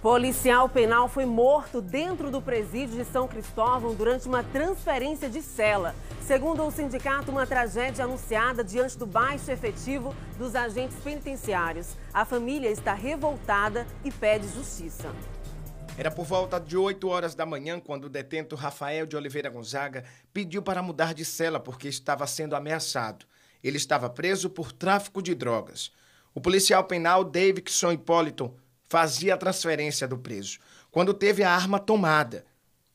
Policial penal foi morto dentro do presídio de São Cristóvão durante uma transferência de cela. Segundo o sindicato, uma tragédia anunciada diante do baixo efetivo dos agentes penitenciários. A família está revoltada e pede justiça. Era por volta de 8 horas da manhã quando o detento Rafael de Oliveira Gonzaga pediu para mudar de cela porque estava sendo ameaçado. Ele estava preso por tráfico de drogas. O policial penal Davidson Hipólito fazia a transferência do preso. Quando teve a arma tomada,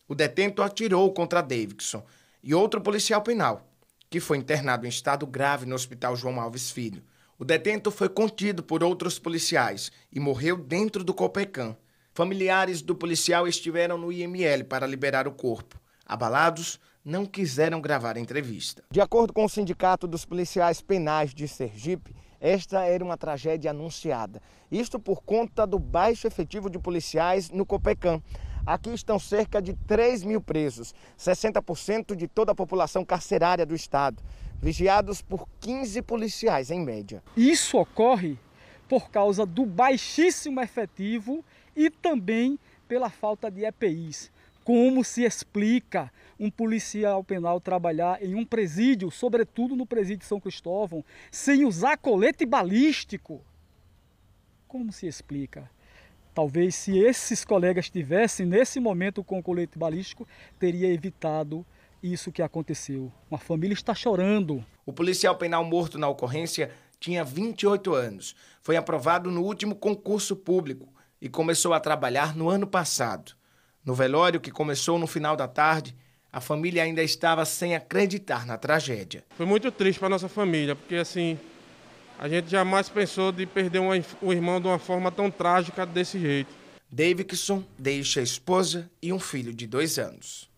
o detento atirou contra Davidson e outro policial penal, que foi internado em estado grave no Hospital João Alves Filho. O detento foi contido por outros policiais e morreu dentro do Copecan. Familiares do policial estiveram no IML para liberar o corpo. Abalados, não quiseram gravar a entrevista. De acordo com o Sindicato dos Policiais Penais de Sergipe, esta era uma tragédia anunciada. Isto por conta do baixo efetivo de policiais no Copecam. Aqui estão cerca de 3 mil presos, 60% de toda a população carcerária do estado, vigiados por 15 policiais em média. Isso ocorre por causa do baixíssimo efetivo e também pela falta de EPIs. Como se explica um policial penal trabalhar em um presídio, sobretudo no presídio de São Cristóvão, sem usar colete balístico? Como se explica? Talvez se esses colegas tivessem nesse momento com o colete balístico, teria evitado isso que aconteceu. Uma família está chorando. O policial penal morto na ocorrência tinha 28 anos. Foi aprovado no último concurso público e começou a trabalhar no ano passado. No velório, que começou no final da tarde, a família ainda estava sem acreditar na tragédia. Foi muito triste para nossa família, porque assim, a gente jamais pensou de perder um irmão de uma forma tão trágica desse jeito. Davidson deixa a esposa e um filho de dois anos.